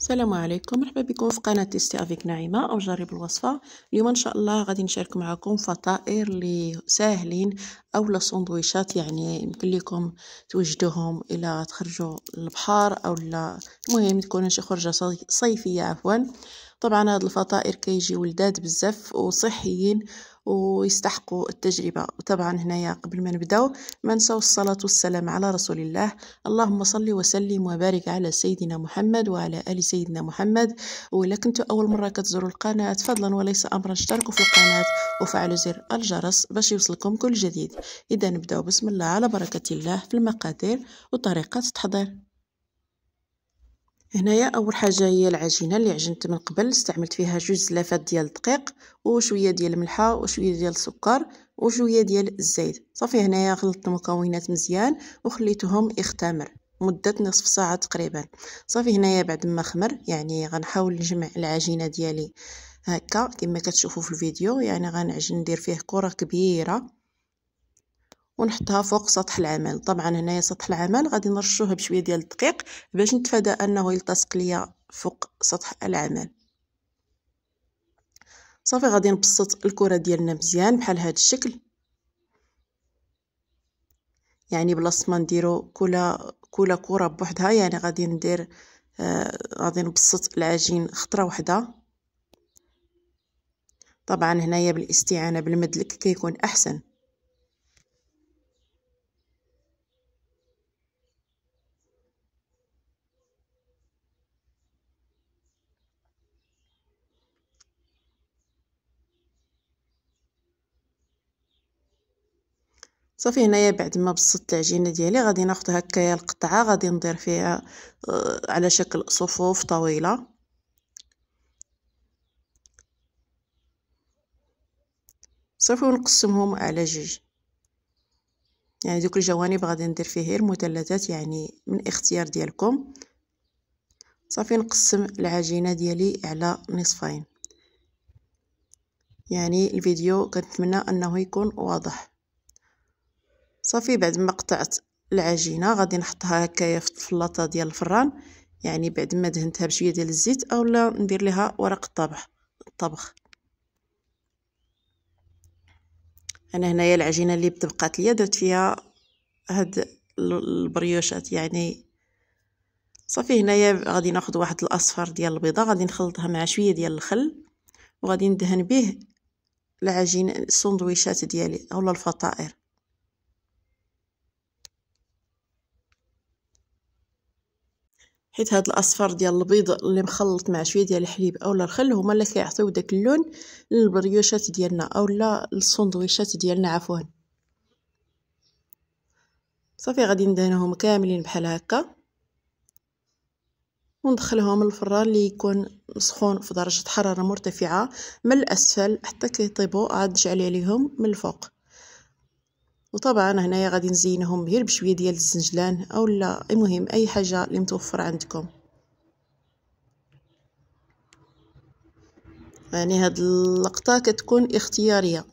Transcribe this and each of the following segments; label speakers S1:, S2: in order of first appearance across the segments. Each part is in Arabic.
S1: السلام عليكم مرحبا بكم في قناه تيستي افيك نعيمه او جرب الوصفه اليوم ان شاء الله غادي نشارك معكم فطائر اللي ساهلين اولا سندويشات يعني يمكن لكم توجدوهم الى تخرجوا للبحر اولا المهم تكون شي خرجه صيفيه عفوا طبعا هاد الفطائر كيجي ولداد بزاف وصحيين ويستحقوا التجربة وطبعا هنايا قبل ما نبداو ما نساو الصلاة والسلام على رسول الله اللهم صل وسلم وبارك على سيدنا محمد وعلى آل سيدنا محمد وإلا كنتوا أول مرة كتزوروا القناة فضلا وليس أمرا اشتركوا في القناة وفعلوا زر الجرس باش يوصلكم كل جديد إذا نبداو بسم الله على بركة الله في المقادير وطريقة التحضير هنايا اول حاجه هي العجينه اللي عجنت من قبل استعملت فيها جوج زلافات ديال الدقيق وشويه ديال الملحه وشويه ديال السكر وشويه ديال الزيت صافي هنايا غلطت المكونات مزيان وخليتهم يختمر مدة نصف ساعة تقريبا صافي هنايا بعد ما خمر يعني غنحاول نجمع العجينة ديالي هكا كما كتشوفوا في الفيديو يعني غنعجن ندير فيه كرة كبيرة ونحطها فوق سطح العمل طبعا هنايا سطح العمل غادي نرشوه بشويه ديال الدقيق باش نتفادى انه يلتصق ليا فوق سطح العمل صافي غادي نبسط الكره ديالنا مزيان بحال هذا الشكل يعني بلاصه ما نديرو كل كل كره بوحدها يعني غادي ندير آه غادي نبسط العجين خطره وحده طبعا هنايا بالاستعانه بالمدلك كيكون احسن صافي هنايا بعد ما بسطت العجينه ديالي غادي ناخذ هكايا القطعه غادي ندير فيها آه، على شكل صفوف طويله صافي ونقسمهم على جوج يعني دوك الجوانب غادي ندير فيه المثلثات يعني من اختيار ديالكم صافي نقسم العجينه ديالي على نصفين يعني الفيديو كنتمنى انه يكون واضح صافي بعد ما قطعت العجينه غادي نحطها هكايا في الفلاطه ديال الفران يعني بعد ما دهنتها بشويه ديال الزيت اولا ندير لها ورق الطبخ الطبخ انا هنايا العجينه اللي بتبقات ليا درت فيها هاد البريوشات يعني صافي هنايا غادي ناخذ واحد الاصفر ديال البيضه غادي نخلطها مع شويه ديال الخل وغادي ندهن به العجينه السندويشات ديالي اولا الفطائر حيت هاد الاصفر ديال البيض اللي مخلط مع شويه ديال الحليب اولا الخل هما اللي كيعطيو داك اللون للبريوشات ديالنا اولا للسندويشات ديالنا عفوا صافي غادي ندهنهم كاملين بحال هكا وندخلهم للفران اللي يكون سخون في درجه حراره مرتفعه من الاسفل حتى كيطيبوا عاد نشعل عليهم من الفوق وطبعا هنايا غادي نزينهم غير بشويه ديال الزنجلان اولا المهم اي حاجه اللي متوفره عندكم يعني هاد اللقطه كتكون اختياريه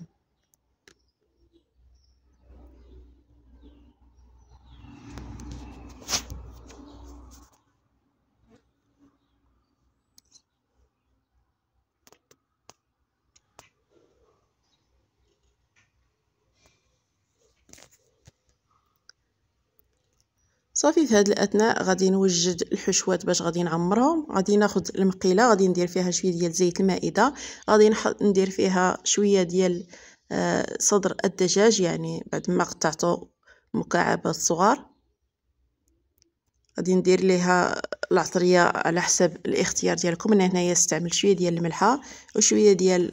S1: صافي في هاد الاثناء غادي نوجد الحشوات باش غادي نعمرهم غادي ناخذ المقيله غادي ندير فيها شويه ديال زيت المائده غادي ندير فيها شويه ديال آه، صدر الدجاج يعني بعد ما قطعته مكعبات صغار غادي ندير ليها العطريه على حسب الاختيار ديالكم انا هنايا استعمل شويه ديال الملحه وشويه ديال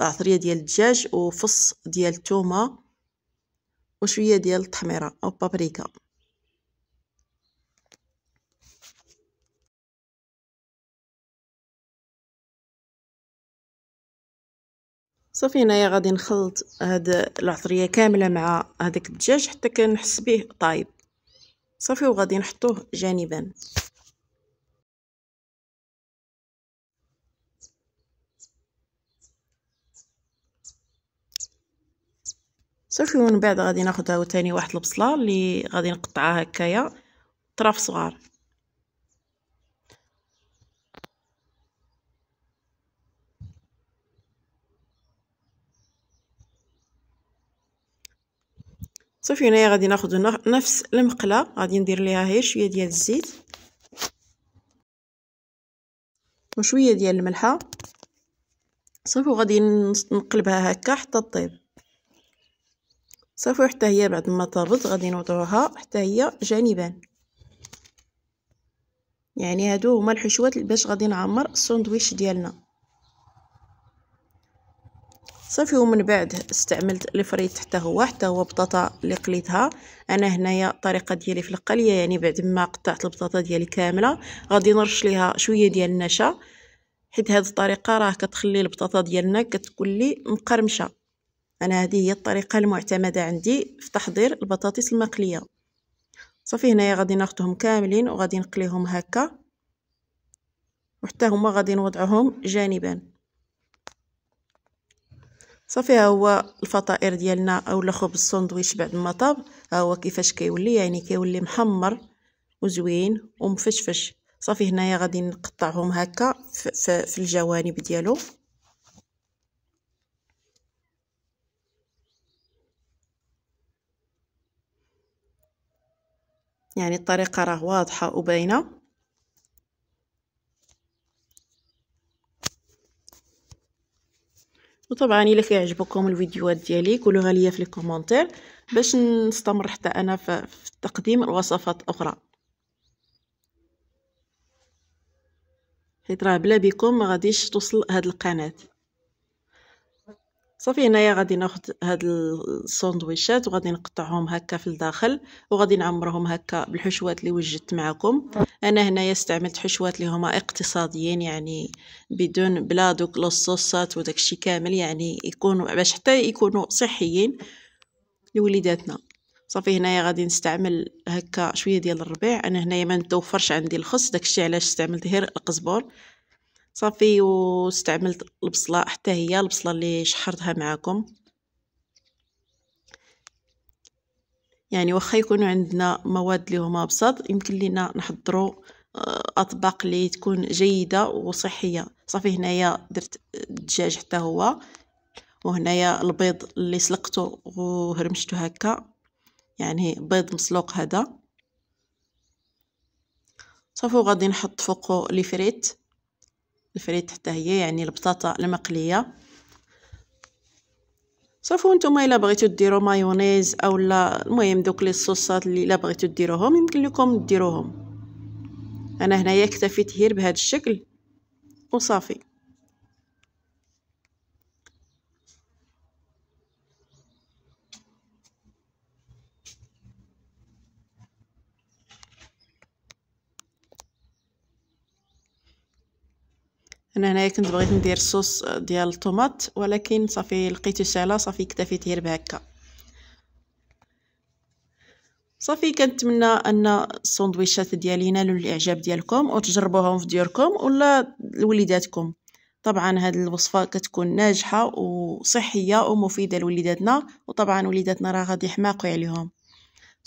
S1: العطريه آه، ديال الدجاج وفص ديال الثومه وشويه ديال التحميره او بابريكا صافي هنايا غادي نخلط هاد العطريه كامله مع هذاك الدجاج حتى كنحس به طايب صافي وغادي نحطوه جانبا صافي ومن بعد غادي ناخذ عاوتاني واحد البصله اللي غادي نقطعها هكايا طراف صغار صافي هنايا غادي ناخذ نفس المقله غادي ندير ليها هي شويه ديال الزيت وشويه ديال الملحه صافي وغادي نقلبها هكا حتى طيب صافي حتى هي بعد ما طابت غادي نوضعوها حتى هي جانبا يعني هادو هما الحشوات باش غادي نعمر الساندويتش ديالنا صافي ومن بعد استعملت الفريت حتى هو حتى هو بطاطا اللي قليتها انا هنايا الطريقه ديالي في القليه يعني بعد ما قطعت البطاطا ديالي كامله غادي نرش ليها شويه ديال النشا حيت هذه الطريقه راه كتخلي البطاطا ديالنا كتولي مقرمشه انا هذه هي الطريقه المعتمده عندي في تحضير البطاطس المقليه صافي هنايا غادي ناخذهم كاملين وغادي نقليهم هكا وحتى هما غادي نوضعهم جانبا صافي ها هو الفطائر ديالنا اولا خبز الساندويتش بعد ما طاب ها هو كيفاش كيولي يعني كيولي محمر وزوين ومفشفش صافي هنايا غادي نقطعهم هكا في, في الجوانب ديالو يعني الطريقه راه واضحه وباينه وطبعا الا كيعجبكم الفيديوهات ديالي قولوا ليا في الكومنتير باش نستمر حتى انا في تقديم الوصفات اخرى حيت راه بلا بكم ما غاديش توصل هاد القناه صافي هنايا غادي ناخد هاد الساندويشات وغادي نقطعهم هكا في الداخل وغادي نعمرهم هكا بالحشوات اللي وجدت معكم انا هنايا استعملت حشوات اللي هما اقتصاديين يعني بدون بلا دوك الصوصات وداكشي كامل يعني يكونوا باش حتى يكونوا صحيين لوليداتنا صافي هنايا غادي نستعمل هكا شويه ديال الربيع انا هنايا ما نتوفرش عندي الخس داكشي علاش استعملت غير القزبر صافي واستعملت البصله حتى هي البصله اللي شحرتها معكم يعني واخا يكون عندنا مواد اللي هما ابسط يمكن لينا نحضروا آه، اطباق اللي تكون جيده وصحيه صافي هنايا درت الدجاج حتى هو وهنايا البيض اللي سلقته وهرمشته هكا يعني بيض مسلوق هذا صافي وغادي نحط فوقه لي فريت الفريت حتى هي يعني البطاطا المقليه صافو نتوما الا بغيتو ديروا مايونيز اولا المهم دوك لي صوصات اللي الا بغيتو ديروهم يمكن لكم ديروهم انا هنايا اكتفيت غير بهذا الشكل وصافي انا هنايا كنت بغيت ندير صوص ديال الطوماط ولكن صافي لقيتو سالا صافي اكتفيت غير بهكا صافي كنتمنى ان السندويشات ديالي ينالوا الاعجاب ديالكم وتجربوهم في ديوركم ولا لوليداتكم طبعا هاد الوصفه كتكون ناجحه وصحيه ومفيده لوليداتنا وطبعا وليداتنا راه غادي يحماقوا عليهم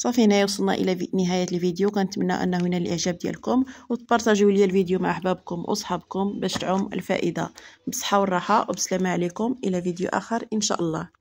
S1: صافي هنايا وصلنا الى نهايه الفيديو كنتمنى انه ينال الاعجاب ديالكم وتبارطاجيو ليا الفيديو مع احبابكم واصحابكم باش تعم الفائده بالصحه والراحه وبسلامه عليكم الى فيديو اخر ان شاء الله